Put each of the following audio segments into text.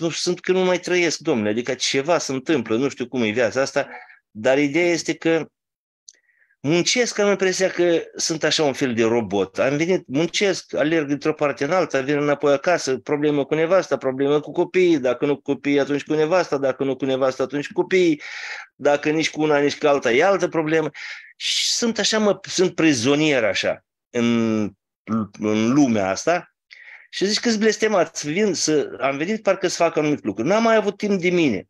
nu sunt că nu mai trăiesc, domnule, adică ceva se întâmplă, nu știu cum e viața asta, dar ideea este că muncesc, am impresia că sunt așa un fel de robot. Am venit, muncesc, alerg dintr-o parte în alta, vin înapoi acasă, probleme cu nevasta, probleme cu copiii, dacă nu cu copiii, atunci cu nevasta, dacă nu cu nevasta, atunci cu copiii, dacă nici cu una, nici cu alta, e altă problemă. Și sunt așa, mă, sunt prizonier așa în, în lumea asta și zici că-s blestemat, vin să, am venit parcă să fac anumit lucru. N-am mai avut timp de mine.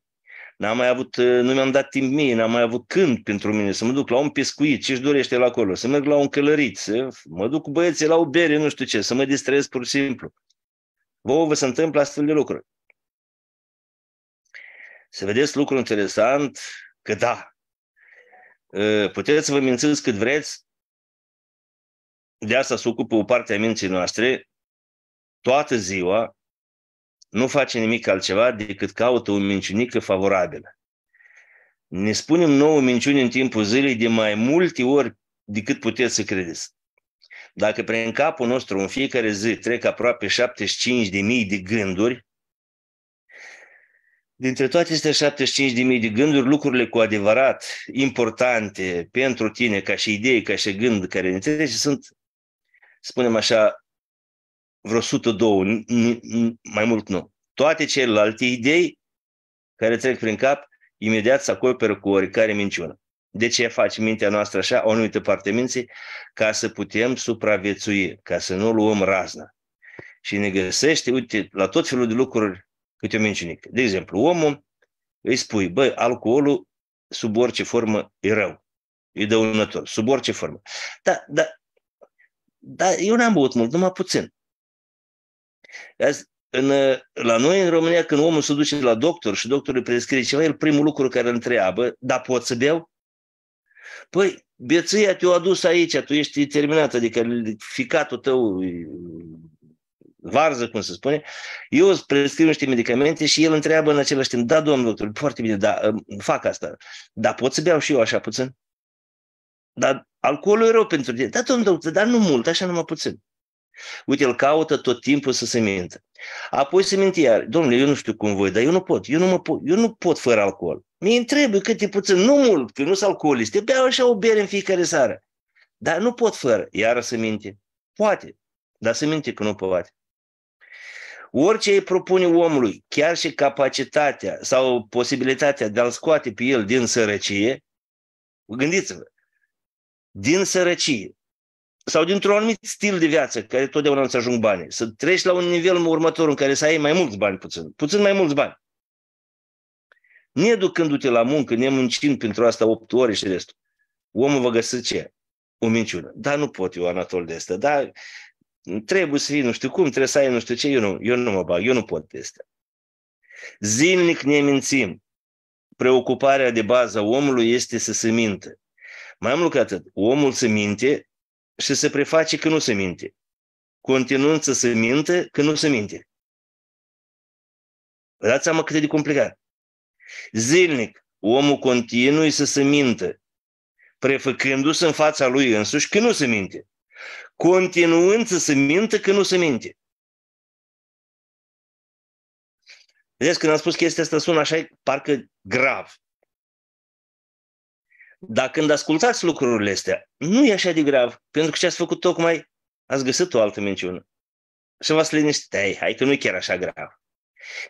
N-am mai avut, uh, nu mi-am dat timp mie, n-am mai avut când pentru mine să mă duc la un pescuit, ce-și dorește la acolo, să merg la un călărit, să mă duc cu băieții la o bere, nu știu ce, să mă distrez pur și simplu. Vă vă se întâmplă astfel de lucruri. Să vedeți lucru interesant, că da, uh, puteți să vă mințiți cât vreți, de asta se ocupă o parte a minții noastre, toată ziua nu face nimic altceva decât caută o minciunică favorabilă. Ne spunem nouă minciuni în timpul zilei de mai multe ori decât puteți să credeți. Dacă prin capul nostru în fiecare zi trec aproape 75.000 de gânduri, dintre toate aceste 75.000 de gânduri, lucrurile cu adevărat importante pentru tine, ca și idei, ca și gând care ne trece, sunt, spunem așa, vreo 102, mai mult nu. Toate celelalte idei care trec prin cap, imediat se acoperă cu oricare minciună. De ce face mintea noastră așa, o anumită parte minții? Ca să putem supraviețui, ca să nu luăm razna. Și ne găsește, uite, la tot felul de lucruri câte o minciunică. De exemplu, omul îi spui, băi, alcoolul sub orice formă e rău, e dăunător, sub orice formă. Da, da, da, eu n-am băut mult, numai puțin în, ă, la noi în România, când omul se duce la doctor și doctorul îi prescrie ceva, el primul lucru care îl întreabă, da, pot să beau? Păi, bieția te-o adus aici, tu ești terminat, adică ficatul tău varză, cum se spune, eu îți prescriu niște medicamente și el întreabă în același timp, da, domnul doctor, foarte bine, da, fac asta, dar pot să beau și eu așa puțin? Dar alcoolul e rău pentru tine. Da, domnul doctor, dar nu mult, așa numai puțin. Uite, el caută tot timpul să se mintă. Apoi se minte iar, domnule, eu nu știu cum voi, dar eu nu pot, eu nu, mă pot, eu nu pot fără alcool. mi îmi trebuie e puțin, nu mult, că nu sunt alcoolist, eu beau așa o bere în fiecare seară. Dar nu pot fără, iară se minte. Poate, dar se minte că nu poate. Orice îi propune omului, chiar și capacitatea sau posibilitatea de a-l scoate pe el din sărăcie, gândiți-vă, din sărăcie, sau dintr-un anumit stil de viață, care totdeauna îți ajung bani. să treci la un nivel următor în care să ai mai mulți bani puțin, puțin mai mulți bani. Ne ducându-te la muncă, ne muncind pentru asta 8 ore și restul, omul va găsi ce? O minciună. Da, nu pot eu, Anatol, de asta. Da, trebuie să fii nu știu cum, trebuie să ai nu știu ce, eu nu, eu nu mă bag, eu nu pot de asta. Zilnic ne mințim. Preocuparea de bază a omului este să se mintă. Mai mult ca atât, omul se minte și se preface că nu se minte, continuând să se mintă că nu se minte. Vă dați seama cât e de complicat. Zilnic, omul continui să se mintă, prefăcându-se în fața lui însuși că nu se minte, continuând să se mintă că nu se minte. Vedeți, când am spus chestia asta, sună așa, parcă grav. Dar când ascultați lucrurile astea, nu e așa de grav, pentru că ce ați făcut tocmai, ați găsit o altă minciună. Și v-ați liniștit, hai, hai că nu e chiar așa grav.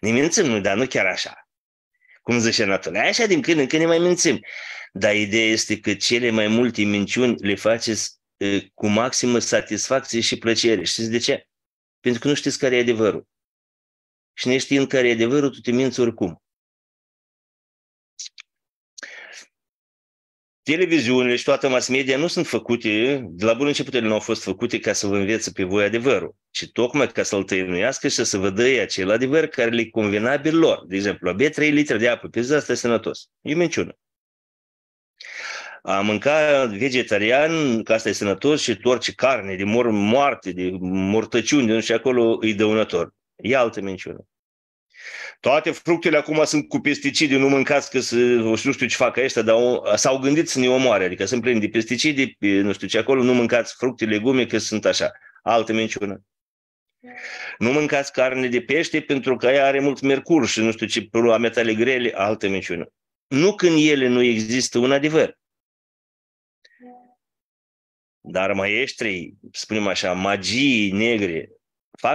Ne mințim, nu, dar nu chiar așa. Cum zice natura, așa din când în când ne mai mințim. Dar ideea este că cele mai multe minciuni le faceți e, cu maximă satisfacție și plăcere. Știți de ce? Pentru că nu știți care e adevărul. Și neștiind care e adevărul, tu te minți oricum. televiziunile și toată mass media nu sunt făcute, de la bun început ele nu au fost făcute ca să vă învețe pe voi adevărul, ci tocmai ca să-l tăinuiască și să vă dă acel adevăr care le convenabil lor. De exemplu, abia 3 litri de apă pe zi, asta e sănătos. E minciună. A mânca vegetarian, că asta e sănătos și orice carne de mor moarte, de mortăciuni, de nu știu acolo, e dăunător. E altă minciună. Toate fructele acum sunt cu pesticide, nu mâncați că să, nu știu ce fac ăștia, dar s-au gândit să ne omoare, adică sunt plini de pesticide, nu știu ce acolo, nu mâncați fructe, legume, că sunt așa. Altă minciună. Nu mâncați carne de pește pentru că ea are mult mercur și nu știu ce metale grele, altă minciună. Nu când ele nu există un adevăr. Dar mai ești trei, spunem așa, magii negre,